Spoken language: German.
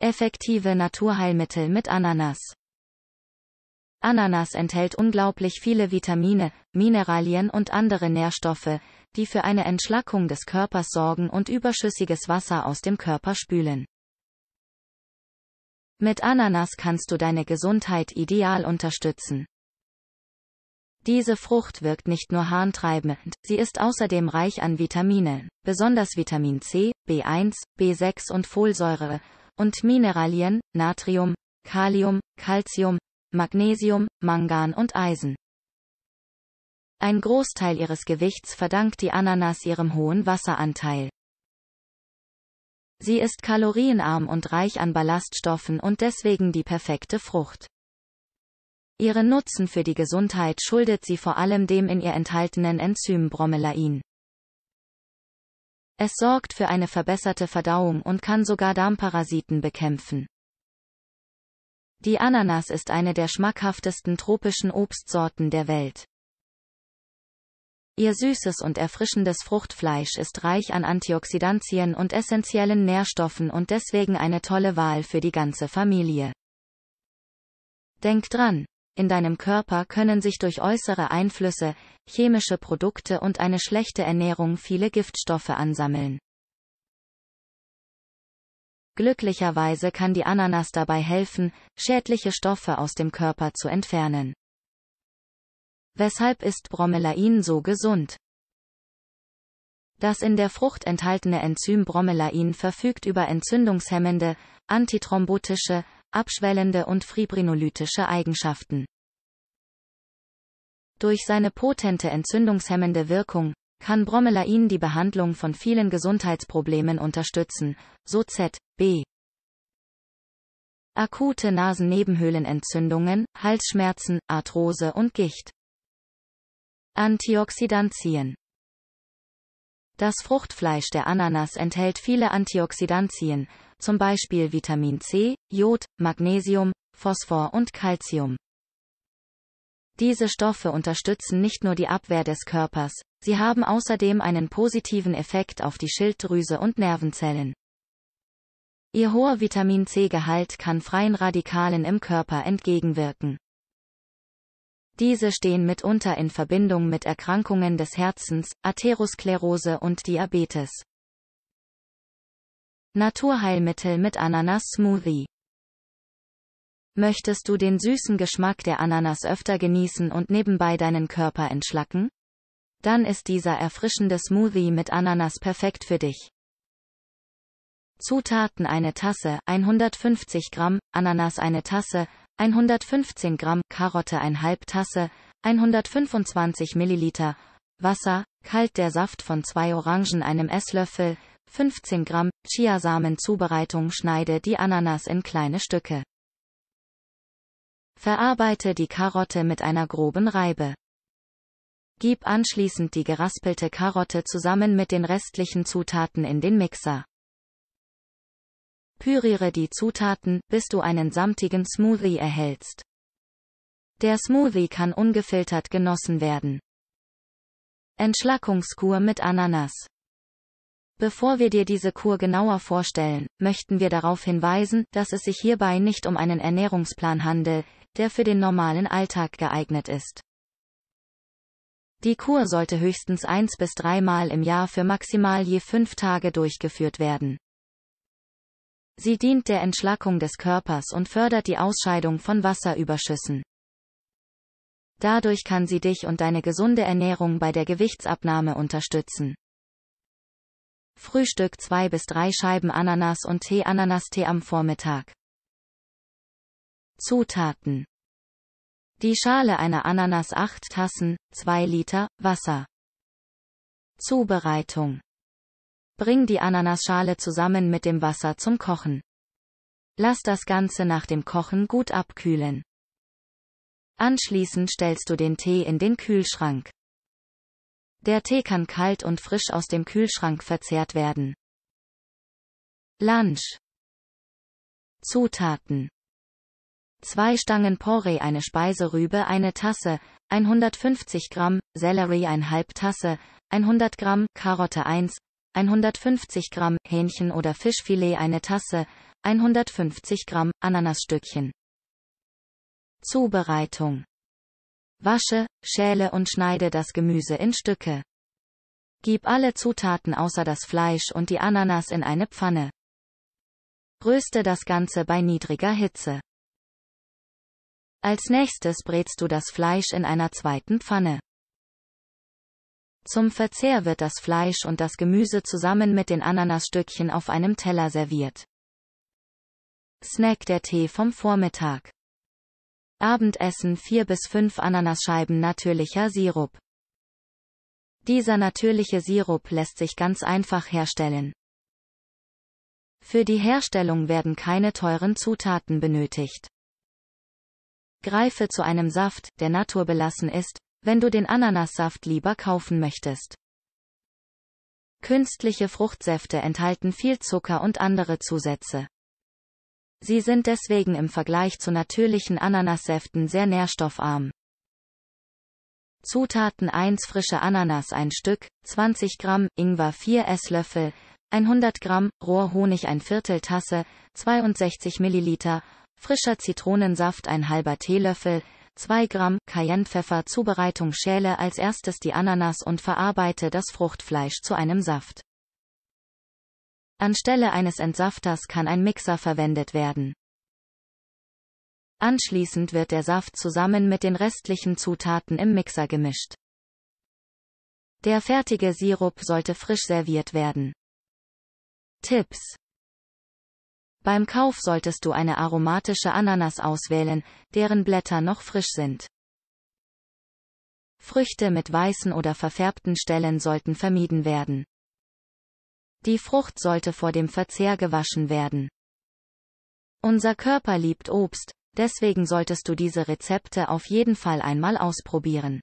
Effektive Naturheilmittel mit Ananas. Ananas enthält unglaublich viele Vitamine, Mineralien und andere Nährstoffe, die für eine Entschlackung des Körpers sorgen und überschüssiges Wasser aus dem Körper spülen. Mit Ananas kannst du deine Gesundheit ideal unterstützen. Diese Frucht wirkt nicht nur harntreibend, sie ist außerdem reich an Vitaminen, besonders Vitamin C, B1, B6 und Folsäure, und Mineralien, Natrium, Kalium, Calcium, Magnesium, Mangan und Eisen. Ein Großteil ihres Gewichts verdankt die Ananas ihrem hohen Wasseranteil. Sie ist kalorienarm und reich an Ballaststoffen und deswegen die perfekte Frucht. Ihren Nutzen für die Gesundheit schuldet sie vor allem dem in ihr enthaltenen Enzym Bromelain. Es sorgt für eine verbesserte Verdauung und kann sogar Darmparasiten bekämpfen. Die Ananas ist eine der schmackhaftesten tropischen Obstsorten der Welt. Ihr süßes und erfrischendes Fruchtfleisch ist reich an Antioxidantien und essentiellen Nährstoffen und deswegen eine tolle Wahl für die ganze Familie. Denkt dran, in deinem Körper können sich durch äußere Einflüsse, chemische Produkte und eine schlechte Ernährung viele Giftstoffe ansammeln. Glücklicherweise kann die Ananas dabei helfen, schädliche Stoffe aus dem Körper zu entfernen. Weshalb ist Bromelain so gesund? Das in der Frucht enthaltene Enzym Bromelain verfügt über entzündungshemmende, antithrombotische, abschwellende und fibrinolytische Eigenschaften. Durch seine potente entzündungshemmende Wirkung kann Bromelain die Behandlung von vielen Gesundheitsproblemen unterstützen, so Z.B. Akute Nasennebenhöhlenentzündungen, Halsschmerzen, Arthrose und Gicht. Antioxidantien Das Fruchtfleisch der Ananas enthält viele Antioxidantien, zum Beispiel Vitamin C, Jod, Magnesium, Phosphor und Calcium. Diese Stoffe unterstützen nicht nur die Abwehr des Körpers, sie haben außerdem einen positiven Effekt auf die Schilddrüse und Nervenzellen. Ihr hoher Vitamin C-Gehalt kann freien Radikalen im Körper entgegenwirken. Diese stehen mitunter in Verbindung mit Erkrankungen des Herzens, Atherosklerose und Diabetes. Naturheilmittel mit Ananas-Smoothie. Möchtest du den süßen Geschmack der Ananas öfter genießen und nebenbei deinen Körper entschlacken? Dann ist dieser erfrischende Smoothie mit Ananas perfekt für dich. Zutaten eine Tasse, 150 Gramm, Ananas eine Tasse, 115 Gramm, Karotte einhalb Tasse, 125 Milliliter, Wasser, kalt der Saft von zwei Orangen einem Esslöffel, 15 Gramm Chiasamen Zubereitung Schneide die Ananas in kleine Stücke. Verarbeite die Karotte mit einer groben Reibe. Gib anschließend die geraspelte Karotte zusammen mit den restlichen Zutaten in den Mixer. Püriere die Zutaten, bis du einen samtigen Smoothie erhältst. Der Smoothie kann ungefiltert genossen werden. Entschlackungskur mit Ananas Bevor wir dir diese Kur genauer vorstellen, möchten wir darauf hinweisen, dass es sich hierbei nicht um einen Ernährungsplan handelt, der für den normalen Alltag geeignet ist. Die Kur sollte höchstens eins bis dreimal im Jahr für maximal je fünf Tage durchgeführt werden. Sie dient der Entschlackung des Körpers und fördert die Ausscheidung von Wasserüberschüssen. Dadurch kann sie dich und deine gesunde Ernährung bei der Gewichtsabnahme unterstützen. Frühstück zwei bis drei Scheiben Ananas und Tee Ananastee am Vormittag. Zutaten. Die Schale einer Ananas 8 Tassen, 2 Liter, Wasser. Zubereitung. Bring die Ananasschale zusammen mit dem Wasser zum Kochen. Lass das Ganze nach dem Kochen gut abkühlen. Anschließend stellst du den Tee in den Kühlschrank. Der Tee kann kalt und frisch aus dem Kühlschrank verzehrt werden. Lunch. Zutaten. Zwei Stangen Porree, eine Speiserübe, eine Tasse, 150 Gramm, Sellerie, eine halbe Tasse, 100 Gramm, Karotte 1, 150 Gramm, Hähnchen oder Fischfilet, eine Tasse, 150 Gramm, Ananasstückchen. Zubereitung Wasche, schäle und schneide das Gemüse in Stücke. Gib alle Zutaten außer das Fleisch und die Ananas in eine Pfanne. Röste das Ganze bei niedriger Hitze. Als nächstes brätst du das Fleisch in einer zweiten Pfanne. Zum Verzehr wird das Fleisch und das Gemüse zusammen mit den Ananasstückchen auf einem Teller serviert. Snack der Tee vom Vormittag. Abendessen 4 bis 5 Ananasscheiben natürlicher Sirup. Dieser natürliche Sirup lässt sich ganz einfach herstellen. Für die Herstellung werden keine teuren Zutaten benötigt. Greife zu einem Saft, der naturbelassen ist, wenn du den Ananassaft lieber kaufen möchtest. Künstliche Fruchtsäfte enthalten viel Zucker und andere Zusätze. Sie sind deswegen im Vergleich zu natürlichen Ananassäften sehr nährstoffarm. Zutaten 1 frische Ananas 1 Stück, 20 Gramm, Ingwer 4 Esslöffel, 100 Gramm, Rohrhonig 1 Viertel Tasse, 62 Milliliter, frischer Zitronensaft 1 halber Teelöffel, 2 Gramm, Cayennepfeffer Zubereitung Schäle als erstes die Ananas und verarbeite das Fruchtfleisch zu einem Saft. Anstelle eines Entsafters kann ein Mixer verwendet werden. Anschließend wird der Saft zusammen mit den restlichen Zutaten im Mixer gemischt. Der fertige Sirup sollte frisch serviert werden. Tipps Beim Kauf solltest du eine aromatische Ananas auswählen, deren Blätter noch frisch sind. Früchte mit weißen oder verfärbten Stellen sollten vermieden werden. Die Frucht sollte vor dem Verzehr gewaschen werden. Unser Körper liebt Obst, deswegen solltest du diese Rezepte auf jeden Fall einmal ausprobieren.